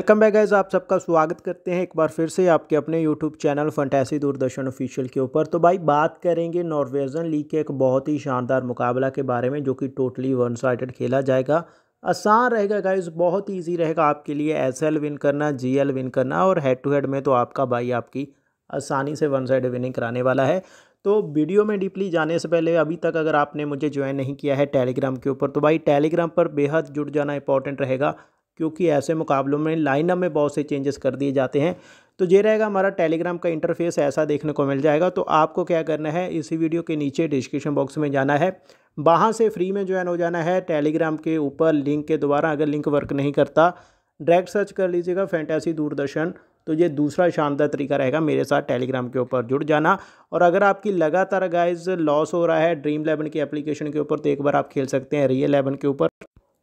welcome back guys आप सबका स्वागत करते हैं एक बार फिर से आपके अपने YouTube channel fantasy Doordarshan official के ऊपर तो भाई बात करेंगे नॉर्वेजन लीग के एक बहुत ही शानदार मुकाबला के बारे में जो कि टोटली वन साइडेड खेला जाएगा आसान रहेगा गाइज बहुत ईजी रहेगा आपके लिए एस विन करना जी विन करना और हेड टू हेड में तो आपका भाई आपकी आसानी से वन साइड विनिंग कराने वाला है तो वीडियो में डीपली जाने से पहले अभी तक अगर आपने मुझे ज्वाइन नहीं किया है टेलीग्राम के ऊपर तो भाई टेलीग्राम पर बेहद जुड़ जाना इंपॉर्टेंट रहेगा क्योंकि ऐसे मुकाबलों में लाइनअप में बहुत से चेंजेस कर दिए जाते हैं तो ये रहेगा हमारा टेलीग्राम का इंटरफेस ऐसा देखने को मिल जाएगा तो आपको क्या करना है इसी वीडियो के नीचे डिस्क्रिप्शन बॉक्स में जाना है वहाँ से फ्री में ज्वाइन हो जाना है टेलीग्राम के ऊपर लिंक के द्वारा अगर लिंक वर्क नहीं करता डायरेक्ट सर्च कर लीजिएगा फैंटेसी दूरदर्शन तो ये दूसरा शानदार तरीका रहेगा मेरे साथ टेलीग्राम के ऊपर जुड़ जाना और अगर आपकी लगातार गाइज लॉस हो रहा है ड्रीम इलेवन की एप्लीकेशन के ऊपर तो एक बार आप खेल सकते हैं रियल इलेवन के ऊपर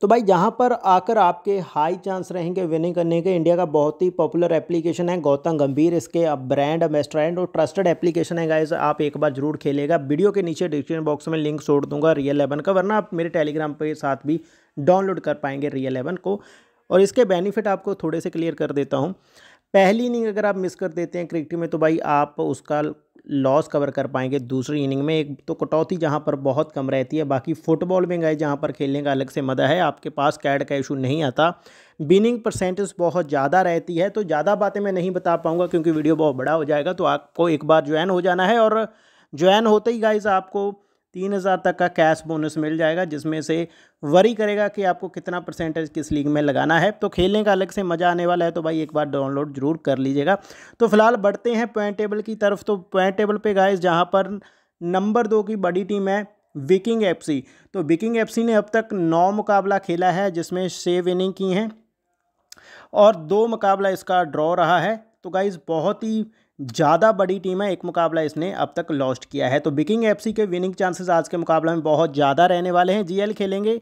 तो भाई यहाँ पर आकर आपके हाई चांस रहेंगे विनिंग करने के इंडिया का बहुत ही पॉपुलर एप्लीकेशन है गौतम गंभीर इसके अब ब्रांड मेस्ट्रैंड और ट्रस्टेड एप्लीकेशन है गाइज आप एक बार जरूर खेलेगा वीडियो के नीचे डिस्क्रिप्शन बॉक्स में लिंक छोड़ दूंगा रियल एवन का वरना आप मेरे टेलीग्राम पे साथ भी डाउनलोड कर पाएंगे रियल एवन को और इसके बेनिफिट आपको थोड़े से क्लियर कर देता हूँ पहली इनिंग अगर आप मिस कर देते हैं क्रिकेट में तो भाई आप उसका लॉस कवर कर पाएंगे दूसरी इनिंग में एक तो कटौती जहाँ पर बहुत कम रहती है बाकी फुटबॉल में गए जहाँ पर खेलने का अलग से मज़ा है आपके पास कैड का इशू नहीं आता बिनिंग परसेंटेज बहुत ज़्यादा रहती है तो ज़्यादा बातें मैं नहीं बता पाऊँगा क्योंकि वीडियो बहुत बड़ा हो जाएगा तो आपको एक बार ज्वाइन हो जाना है और ज्वाइन होते ही गाइज आपको तीन हज़ार तक का कैश बोनस मिल जाएगा जिसमें से वरी करेगा कि आपको कितना परसेंटेज किस लीग में लगाना है तो खेलने का अलग से मज़ा आने वाला है तो भाई एक बार डाउनलोड जरूर कर लीजिएगा तो फिलहाल बढ़ते हैं पॉइंट टेबल की तरफ तो पॉइंट टेबल पे गाइस जहाँ पर नंबर दो की बड़ी टीम है विकिंग एफ तो विकिंग एफ ने अब तक नौ मुकाबला खेला है जिसमें छः इनिंग की हैं और दो मुकाबला इसका ड्रॉ रहा है तो गाइज़ बहुत ही ज़्यादा बड़ी टीम है एक मुकाबला इसने अब तक लॉस्ट किया है तो बिकिंग एफसी के विनिंग चांसेस आज के मुकाबला में बहुत ज़्यादा रहने वाले हैं जीएल खेलेंगे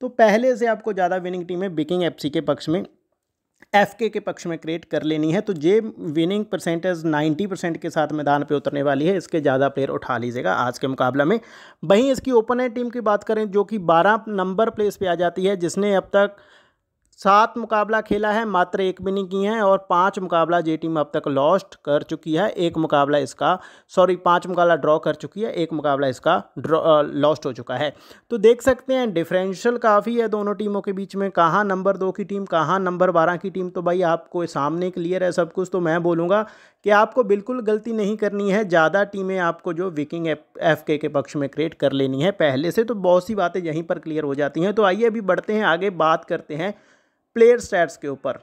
तो पहले से आपको ज़्यादा विनिंग टीमें बिकिंग एफसी के पक्ष में एफ के के पक्ष में क्रिएट कर लेनी है तो जे विनिंग परसेंटेज 90 परसेंट के साथ मैदान पे उतरने वाली है इसके ज़्यादा प्लेयर उठा लीजिएगा आज के मुकाबला में वहीं इसकी ओपनर टीम की बात करें जो कि 12 नंबर प्लेस पे आ जाती है जिसने अब तक सात मुकाबला खेला है मात्र एक भी नहीं की है और पांच मुकाबला जे टीम अब तक लॉस्ट कर चुकी है एक मुकाबला इसका सॉरी पांच मुकाबला ड्रॉ कर चुकी है एक मुकाबला इसका लॉस्ट हो चुका है तो देख सकते हैं डिफरेंशियल काफ़ी है दोनों टीमों के बीच में कहाँ नंबर दो की टीम कहाँ नंबर बारह की टीम तो भाई आपको सामने क्लियर है सब कुछ तो मैं बोलूँगा कि आपको बिल्कुल गलती नहीं करनी है ज़्यादा टीमें आपको जो विकिंग एफ के, के पक्ष में क्रिएट कर लेनी है पहले से तो बहुत सी बातें यहीं पर क्लियर हो जाती हैं तो आइए अभी बढ़ते हैं आगे बात करते हैं प्लेयर स्टैट्स के ऊपर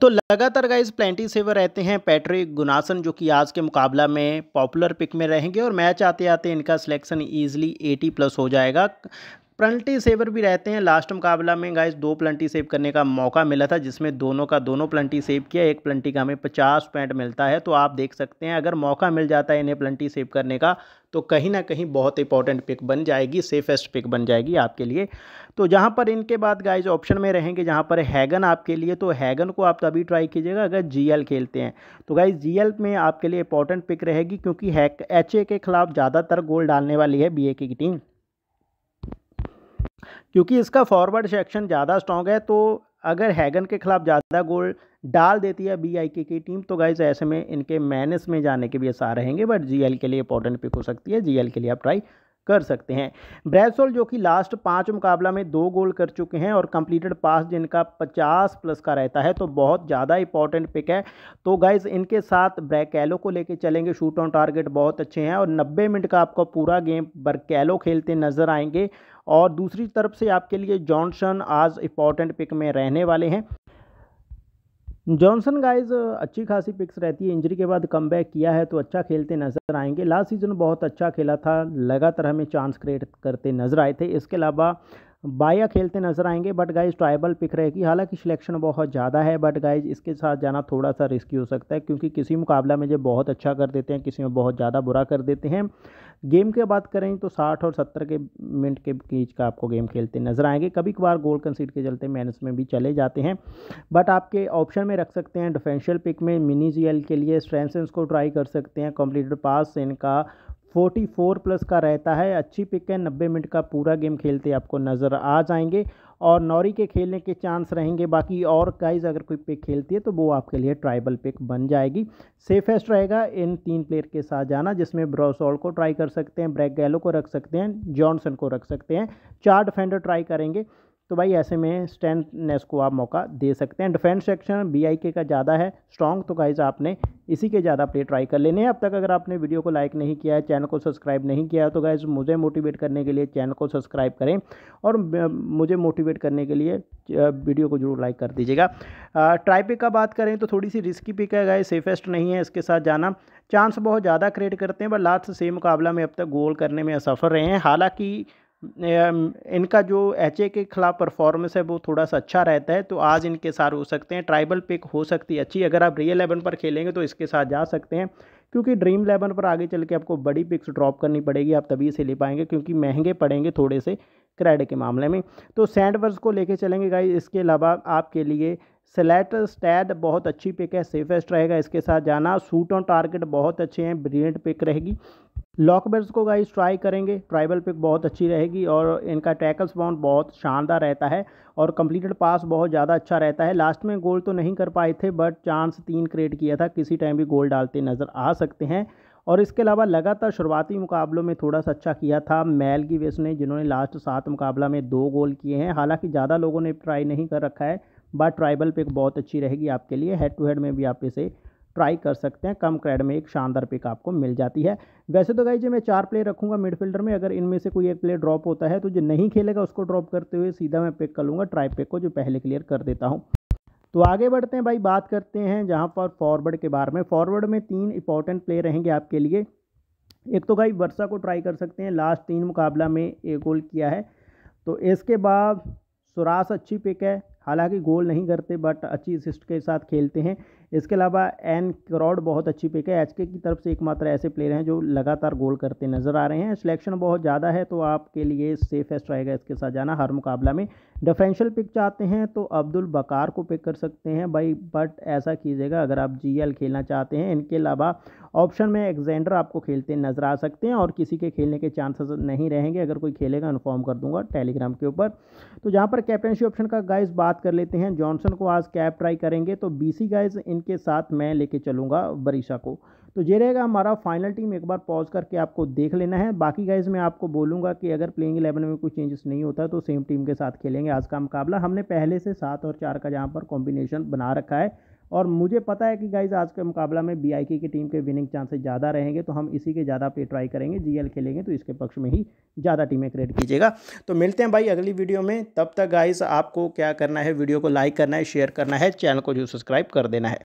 तो लगातार गाइज प्लेंटी सेवर रहते हैं पैट्रिक गुनासन जो कि आज के मुकाबला में पॉपुलर पिक में रहेंगे और मैच आते आते इनका सिलेक्शन ईजिली 80 प्लस हो जाएगा पलंटी सेवर भी रहते हैं लास्ट मुकाबला में गाइस दो पलंटी सेव करने का मौका मिला था जिसमें दोनों का दोनों पलंटी सेव किया एक पलंटी का हमें पचास पॉइंट मिलता है तो आप देख सकते हैं अगर मौका मिल जाता है इन्हें पलंटी सेव करने का तो कहीं ना कहीं बहुत इंपॉर्टेंट पिक बन जाएगी सेफेस्ट पिक बन जाएगी आपके लिए तो जहाँ पर इनके बाद गाइज ऑप्शन में रहेंगे जहाँ पर हैगन आपके लिए तो हैगन को आप तभी ट्राई कीजिएगा अगर जी खेलते हैं तो गाइज जी में आपके लिए इंपॉर्टेंट पिक रहेगी क्योंकि हैक एच के खिलाफ ज़्यादातर गोल डालने वाली है बी की टीम क्योंकि इसका फॉरवर्ड सेक्शन ज़्यादा स्ट्रॉन्ग है तो अगर हैगन के खिलाफ ज़्यादा गोल डाल देती है बी आई के की टीम तो गाइज ऐसे में इनके मैनस में जाने के भी आसार रहेंगे बट जी के लिए इंपॉर्टेंट पिक हो सकती है जी के लिए आप ट्राई कर सकते हैं ब्रैसोल जो कि लास्ट पाँच मुकाबला में दो गोल कर चुके हैं और कंप्लीटेड पास जिनका 50 प्लस का रहता है तो बहुत ज़्यादा इंपॉर्टेंट पिक है तो गाइज इनके साथ ब्रैकेलो को लेके चलेंगे शूट ऑन टारगेट बहुत अच्छे हैं और 90 मिनट का आपका पूरा गेम बरकैलो खेलते नज़र आएंगे और दूसरी तरफ से आपके लिए जॉनसन आज इंपॉर्टेंट पिक में रहने वाले हैं जॉनसन गाइज अच्छी खासी पिक्स रहती है इंजरी के बाद कम किया है तो अच्छा खेलते नज़र आएंगे लास्ट सीजन बहुत अच्छा खेला था लगातार हमें चांस क्रिएट करते नज़र आए थे इसके अलावा बाया खेलते नजर आएंगे बट गाइज ट्राइबल पिक रहेगी हालांकि सिलेक्शन बहुत ज़्यादा है बट गाइज इसके साथ जाना थोड़ा सा रिस्की हो सकता है क्योंकि किसी मुकाबला में जो बहुत अच्छा कर देते हैं किसी में बहुत ज़्यादा बुरा कर देते हैं गेम की बात करें तो साठ और सत्तर के मिनट के बीच का आपको गेम खेलते नजर आएंगे कभी कभार गोल कंसीड के चलते मैनस में भी चले जाते हैं बट आपके ऑप्शन में रख सकते हैं डिफेंशियल पिक में मिनी जी के लिए स्ट्रेंथ को ट्राई कर सकते हैं कॉम्प्लीटेड पास इनका फोर्टी फोर प्लस का रहता है अच्छी पिक है नब्बे मिनट का पूरा गेम खेलते आपको नज़र आ जाएंगे और नौरी के खेलने के चांस रहेंगे बाकी और गाइज अगर कोई पिक खेलती है तो वो आपके लिए ट्राइबल पिक बन जाएगी सेफेस्ट रहेगा इन तीन प्लेयर के साथ जाना जिसमें ब्रोसॉल को ट्राई कर सकते हैं ब्रैक गैलो को रख सकते हैं जॉनसन को रख सकते हैं चार डिफेंडर ट्राई करेंगे तो भाई ऐसे में स्टैंडनेस को आप मौका दे सकते हैं डिफेंस सेक्शन बी का ज़्यादा है स्ट्रॉन्ग तो गाइज आपने इसी के ज़्यादा प्ले ट्राई कर लेने हैं अब तक अगर आपने वीडियो को लाइक नहीं किया है चैनल को सब्सक्राइब नहीं किया है तो गाइज मुझे मोटिवेट करने के लिए चैनल को सब्सक्राइब करें और मुझे मोटिवेट करने के लिए वीडियो को जरूर लाइक कर दीजिएगा ट्राई पिक का बात करें तो थोड़ी सी रिस्की पिक है गाइज सेफेस्ट नहीं है इसके साथ जाना चांस बहुत ज़्यादा क्रिएट करते हैं बट लास्ट से मुकाबला में अब तक गोल करने में असफल रहे हैं हालाँकि इनका जो एच के खिलाफ परफॉर्मेंस है वो थोड़ा सा अच्छा रहता है तो आज इनके साथ हो सकते हैं ट्राइबल पिक हो सकती है अच्छी अगर आप रियल एलेवन पर खेलेंगे तो इसके साथ जा सकते हैं क्योंकि ड्रीम इलेवन पर आगे चल के आपको बड़ी पिक्स ड्रॉप करनी पड़ेगी आप तभी से ले पाएंगे क्योंकि महंगे पड़ेंगे थोड़े से क्रेड के मामले में तो सैंडवर्स को लेके चलेंगे गाई इसके अलावा आपके लिए सेलेट स्टैड बहुत अच्छी पिक है सेफेस्ट रहेगा इसके साथ जाना सूट ऑन टारगेट बहुत अच्छे हैं ब्रिलियंट पिक रहेगी लॉकबेट्स को गाइस ट्राई करेंगे ट्राइबल पिक बहुत अच्छी रहेगी और इनका टैकल्स बाउंड बहुत शानदार रहता है और कंप्लीटेड पास बहुत ज़्यादा अच्छा रहता है लास्ट में गोल तो नहीं कर पाए थे बट चांस तीन क्रिएट किया था किसी टाइम भी गोल डालते नज़र आ सकते हैं और इसके अलावा लगातार शुरुआती मुकाबलों में थोड़ा सा अच्छा किया था मैल की वेस ने जिन्होंने लास्ट सात मुकाबला में दो गोल किए हैं हालांकि ज़्यादा लोगों ने ट्राई नहीं कर रखा है बट ट्राइबल पिक बहुत अच्छी रहेगी आपके लिए हेड टू हेड में भी आप इसे ट्राई कर सकते हैं कम क्रेड में एक शानदार पिक आपको मिल जाती है वैसे तो गाई जी मैं चार प्लेयर रखूंगा मिडफील्डर में अगर इनमें से कोई एक प्लेयर ड्रॉप होता है तो जो नहीं खेलेगा उसको ड्रॉप करते हुए सीधा मैं पिक कर लूँगा ट्राई पिक को जो पहले क्लियर कर देता हूँ तो आगे बढ़ते हैं भाई बात करते हैं जहाँ पर फॉरवर्ड के बारे में फॉरवर्ड में तीन इंपॉर्टेंट प्लेयर रहेंगे आपके लिए एक तो गाई वर्षा को ट्राई कर सकते हैं लास्ट तीन मुकाबला में एक गोल किया है तो इसके बाद सुरास अच्छी पिक है हालांकि गोल नहीं करते बट अच्छी असिस्ट के साथ खेलते हैं इसके अलावा एन क्रॉड बहुत अच्छी पिक है एच के की तरफ से एकमात्र ऐसे प्लेयर हैं जो लगातार गोल करते नजर आ रहे हैं सिलेक्शन बहुत ज़्यादा है तो आपके लिए सेफेस्ट रहेगा इसके साथ जाना हर मुकाबला में डिफरेंशियल पिक चाहते हैं तो अब्दुल बकार को पिक कर सकते हैं भाई बट ऐसा कीजिएगा अगर आप जी खेलना चाहते हैं इनके अलावा ऑप्शन में एग्जेंडर आपको खेलते नजर आ सकते हैं और किसी के खेलने के चांसेस नहीं रहेंगे अगर कोई खेलेगा इन्फॉर्म कर दूंगा टेलीग्राम के ऊपर तो जहाँ पर कैप्टनशी ऑप्शन का गाइस बात बात कर लेते हैं जॉनसन को आज कैप ट्राई करेंगे तो बीसी गाइज इनके साथ मैं लेके चलूँगा बरीशा को तो ये रहेगा हमारा फाइनल टीम एक बार पॉज करके आपको देख लेना है बाकी गाइज मैं आपको बोलूँगा कि अगर प्लेइंग एलेवन में कोई चेंजेस नहीं होता तो सेम टीम के साथ खेलेंगे आज का मुकाबला हमने पहले से सात और चार का जहाँ पर कॉम्बिनेशन बना रखा है और मुझे पता है कि गाइज आज के मुकाबला में बी की टीम के विनिंग चांसेस ज़्यादा रहेंगे तो हम इसी के ज़्यादा पे ट्राई करेंगे जी खेलेंगे तो इसके पक्ष में ही ज़्यादा टीमें क्रिएट कीजिएगा तो मिलते हैं भाई अगली वीडियो में तब तक गाइज आपको क्या करना है वीडियो को लाइक करना है शेयर करना है चैनल को जो सब्सक्राइब कर देना है